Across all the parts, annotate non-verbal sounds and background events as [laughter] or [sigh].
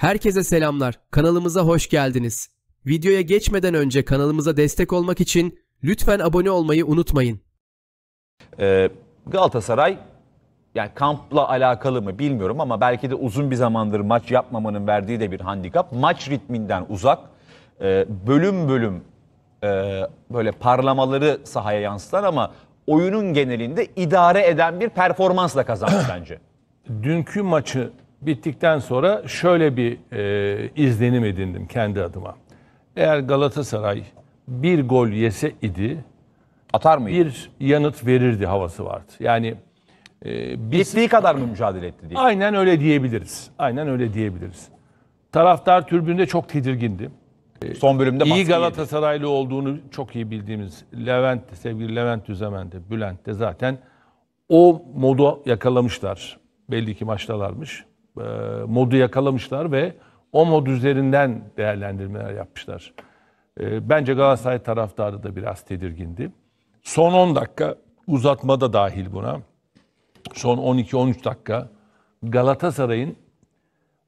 Herkese selamlar. Kanalımıza hoş geldiniz. Videoya geçmeden önce kanalımıza destek olmak için lütfen abone olmayı unutmayın. Ee, Galatasaray yani kampla alakalı mı bilmiyorum ama belki de uzun bir zamandır maç yapmamanın verdiği de bir handikap. Maç ritminden uzak, e, bölüm bölüm e, böyle parlamaları sahaya yansıtan ama oyunun genelinde idare eden bir performansla kazandı [clears throat] bence. Dünkü maçı bittikten sonra şöyle bir e, izlenim edindim kendi adıma. Eğer Galatasaray bir gol yese idi Atar mıydı? bir yanıt verirdi havası vardı. Yani e, biz Gittiği kadar mı mücadele etti diye. aynen öyle diyebiliriz. Aynen öyle diyebiliriz. Taraftar tribünde çok tedirgindi. E, Son bölümde iyi İyi yedi. olduğunu çok iyi bildiğimiz Levent, sevgili Levent Düzemen de, Bülent de zaten o modu yakalamışlar. Belli ki maçtalarmış. E, modu yakalamışlar ve o mod üzerinden değerlendirmeler yapmışlar. E, bence Galatasaray taraftarı da biraz tedirgindi. Son 10 dakika uzatma da dahil buna. Son 12-13 dakika Galatasaray'ın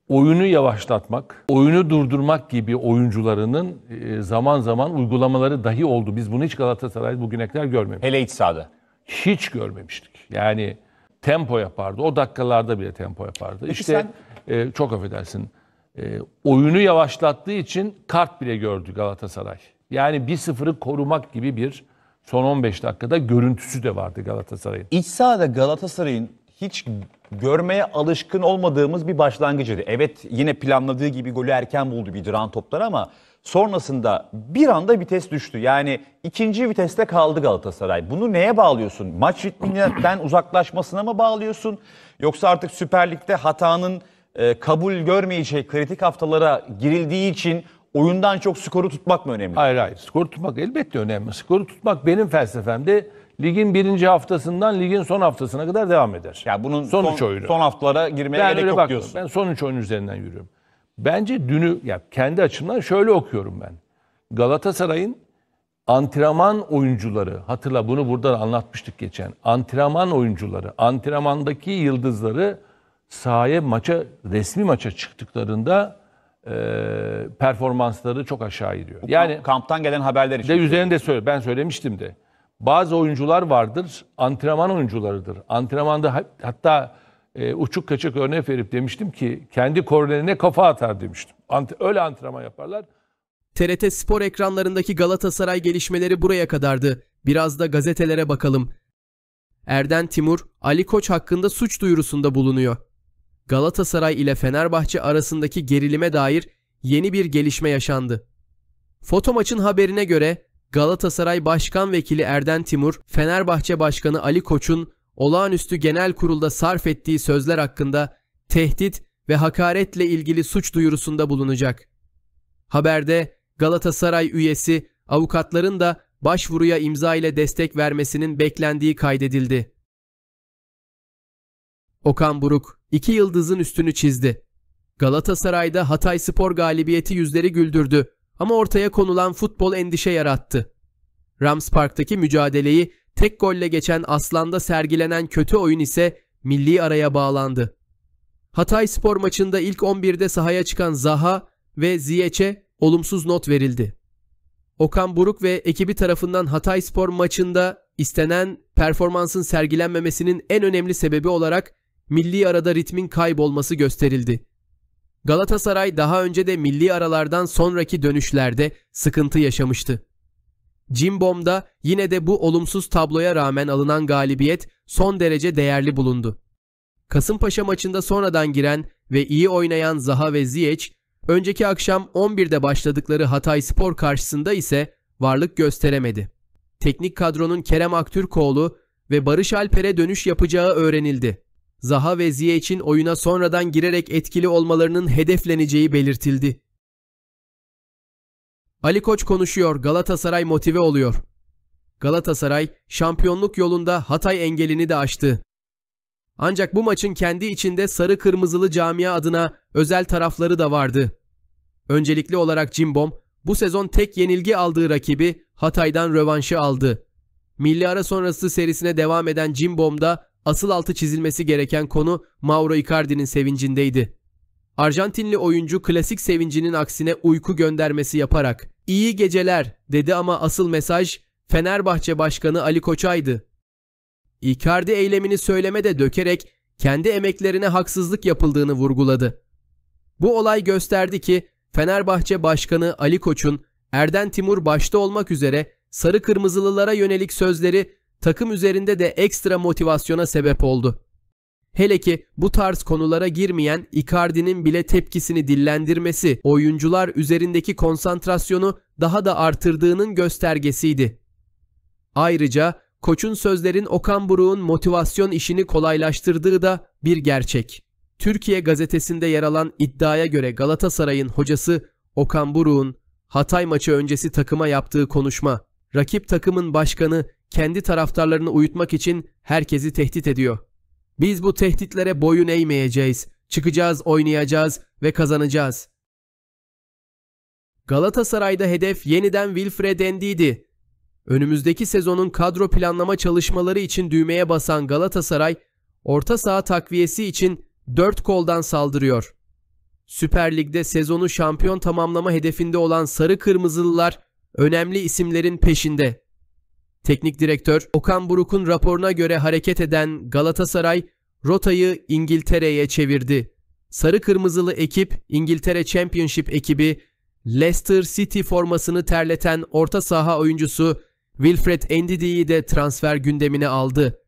oyunu yavaşlatmak, oyunu durdurmak gibi oyuncularının e, zaman zaman uygulamaları dahi oldu. Biz bunu hiç Galatasaray bugüne kadar görmemiştik. Hele iç sahada. Hiç görmemiştik. Yani tempo yapardı. O dakikalarda bile tempo yapardı. Peki işte sen... e, çok affedersin. E, oyunu yavaşlattığı için kart bile gördü Galatasaray. Yani 1-0'ı korumak gibi bir son 15 dakikada görüntüsü de vardı Galatasaray'ın. İç sahada Galatasaray'ın hiç görmeye alışkın olmadığımız bir başlangıcıydı. Evet yine planladığı gibi golü erken buldu bir duran toplar ama Sonrasında bir anda vites düştü. Yani ikinci viteste kaldı Galatasaray. Bunu neye bağlıyorsun? Maç ritminden [clears throat] uzaklaşmasına mı bağlıyorsun? Yoksa artık Süper Lig'de hatanın e, kabul görmeyeceği kritik haftalara girildiği için oyundan çok skoru tutmak mı önemli? Hayır hayır. Skoru tutmak elbette önemli. Skoru tutmak benim felsefemde ligin birinci haftasından ligin son haftasına kadar devam eder. Ya bunun sonuç son, oyunu. Son haftalara girmeye ben gerek yok bakmıyorum. diyorsun. Ben sonuç oyunu üzerinden yürüyorum. Bence dünü ya kendi açımdan şöyle okuyorum ben. Galatasaray'ın antrenman oyuncuları, hatırla bunu burada anlatmıştık geçen. Antrenman oyuncuları, antrenmandaki yıldızları sahaya maça, resmi maça çıktıklarında e, performansları çok aşağı iniyor. Yani kamptan gelen haberler için. De üzerinde söyle, ben söylemiştim de. Bazı oyuncular vardır, antrenman oyuncularıdır. Antrenmanda hatta e, uçuk kaçak örnek verip demiştim ki kendi koronerine kafa atar demiştim. Ant öyle antrenman yaparlar. TRT spor ekranlarındaki Galatasaray gelişmeleri buraya kadardı. Biraz da gazetelere bakalım. Erden Timur, Ali Koç hakkında suç duyurusunda bulunuyor. Galatasaray ile Fenerbahçe arasındaki gerilime dair yeni bir gelişme yaşandı. Foto maçın haberine göre Galatasaray Başkan Vekili Erden Timur, Fenerbahçe Başkanı Ali Koç'un olağanüstü genel kurulda sarf ettiği sözler hakkında tehdit ve hakaretle ilgili suç duyurusunda bulunacak. Haberde Galatasaray üyesi avukatların da başvuruya imza ile destek vermesinin beklendiği kaydedildi. Okan Buruk iki yıldızın üstünü çizdi. Galatasaray'da Hatay Spor galibiyeti yüzleri güldürdü ama ortaya konulan futbol endişe yarattı. Rams Park'taki mücadeleyi Tek golle geçen Aslan'da sergilenen kötü oyun ise milli araya bağlandı. Hatay spor maçında ilk 11'de sahaya çıkan Zaha ve Ziyeç'e olumsuz not verildi. Okan Buruk ve ekibi tarafından Hatay spor maçında istenen performansın sergilenmemesinin en önemli sebebi olarak milli arada ritmin kaybolması gösterildi. Galatasaray daha önce de milli aralardan sonraki dönüşlerde sıkıntı yaşamıştı. Cimbom'da yine de bu olumsuz tabloya rağmen alınan galibiyet son derece değerli bulundu. Kasımpaşa maçında sonradan giren ve iyi oynayan Zaha ve Ziyech, önceki akşam 11'de başladıkları Hatay Spor karşısında ise varlık gösteremedi. Teknik kadronun Kerem Aktürkoğlu ve Barış Alper'e dönüş yapacağı öğrenildi. Zaha ve Ziyech'in oyuna sonradan girerek etkili olmalarının hedefleneceği belirtildi. Ali Koç konuşuyor, Galatasaray motive oluyor. Galatasaray şampiyonluk yolunda Hatay engelini de aştı. Ancak bu maçın kendi içinde sarı kırmızılı camia adına özel tarafları da vardı. Öncelikli olarak Cimbom bu sezon tek yenilgi aldığı rakibi Hatay'dan rövanşı aldı. Milli ara sonrası serisine devam eden Cimbom'da asıl altı çizilmesi gereken konu Mauro Icardi'nin sevincindeydi. Arjantinli oyuncu klasik sevincinin aksine uyku göndermesi yaparak İyi geceler dedi ama asıl mesaj Fenerbahçe Başkanı Ali Koçay'dı. Icardi eylemini söyleme de dökerek kendi emeklerine haksızlık yapıldığını vurguladı. Bu olay gösterdi ki Fenerbahçe Başkanı Ali Koç'un Erden Timur başta olmak üzere sarı kırmızılılara yönelik sözleri takım üzerinde de ekstra motivasyona sebep oldu. Hele ki bu tarz konulara girmeyen Icardi'nin bile tepkisini dillendirmesi oyuncular üzerindeki konsantrasyonu daha da artırdığının göstergesiydi. Ayrıca koçun sözlerin Okan Buruk'un motivasyon işini kolaylaştırdığı da bir gerçek. Türkiye gazetesinde yer alan iddiaya göre Galatasaray'ın hocası Okan Buruk'un Hatay maçı öncesi takıma yaptığı konuşma, rakip takımın başkanı kendi taraftarlarını uyutmak için herkesi tehdit ediyor. Biz bu tehditlere boyun eğmeyeceğiz. Çıkacağız, oynayacağız ve kazanacağız. Galatasaray'da hedef yeniden Wilfred Endi'ydi. Önümüzdeki sezonun kadro planlama çalışmaları için düğmeye basan Galatasaray, orta saha takviyesi için 4 koldan saldırıyor. Süper Lig'de sezonu şampiyon tamamlama hedefinde olan Sarı Kırmızılılar önemli isimlerin peşinde. Teknik direktör Okan Buruk'un raporuna göre hareket eden Galatasaray rotayı İngiltere'ye çevirdi. Sarı kırmızılı ekip İngiltere Championship ekibi Leicester City formasını terleten orta saha oyuncusu Wilfred Ndidi'yi de transfer gündemine aldı.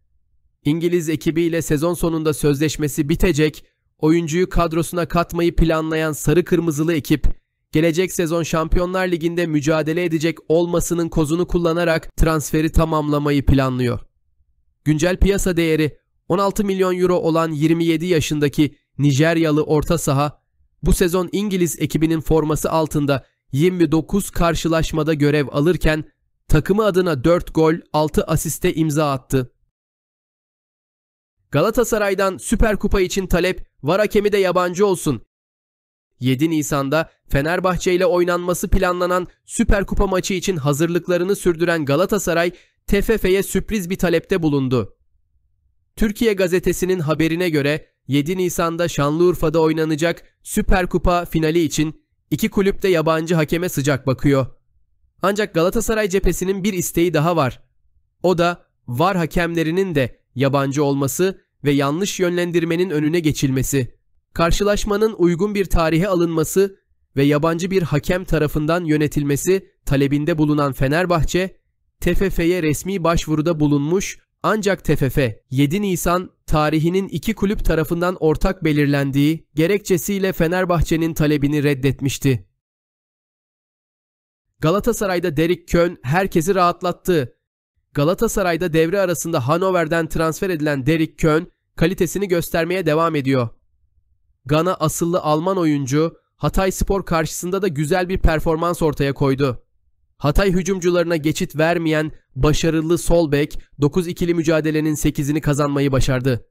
İngiliz ekibiyle sezon sonunda sözleşmesi bitecek, oyuncuyu kadrosuna katmayı planlayan sarı kırmızılı ekip gelecek sezon Şampiyonlar Ligi'nde mücadele edecek olmasının kozunu kullanarak transferi tamamlamayı planlıyor. Güncel piyasa değeri 16 milyon euro olan 27 yaşındaki Nijeryalı orta saha bu sezon İngiliz ekibinin forması altında 29 karşılaşmada görev alırken takımı adına 4 gol 6 asiste imza attı. Galatasaray'dan Süper Kupa için talep var hakemi de yabancı olsun 7 Nisan'da Fenerbahçe ile oynanması planlanan Süper Kupa maçı için hazırlıklarını sürdüren Galatasaray TFF'ye sürpriz bir talepte bulundu. Türkiye gazetesinin haberine göre 7 Nisan'da Şanlıurfa'da oynanacak Süper Kupa finali için iki kulüp de yabancı hakeme sıcak bakıyor. Ancak Galatasaray cephesinin bir isteği daha var. O da var hakemlerinin de yabancı olması ve yanlış yönlendirmenin önüne geçilmesi. Karşılaşmanın uygun bir tarihe alınması ve yabancı bir hakem tarafından yönetilmesi talebinde bulunan Fenerbahçe, TFF'ye resmi başvuruda bulunmuş ancak TFF 7 Nisan tarihinin iki kulüp tarafından ortak belirlendiği gerekçesiyle Fenerbahçe'nin talebini reddetmişti. Galatasaray'da Derik Kön herkesi rahatlattı. Galatasaray'da devre arasında Hanover'den transfer edilen Derik Kön kalitesini göstermeye devam ediyor. Gana asıllı Alman oyuncu Hatay Spor karşısında da güzel bir performans ortaya koydu. Hatay hücumcularına geçit vermeyen başarılı sol bek 9 ikili mücadelenin 8'ini kazanmayı başardı.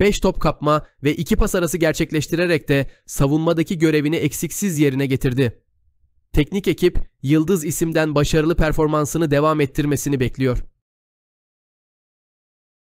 5 top kapma ve 2 pas arası gerçekleştirerek de savunmadaki görevini eksiksiz yerine getirdi. Teknik ekip Yıldız isimden başarılı performansını devam ettirmesini bekliyor.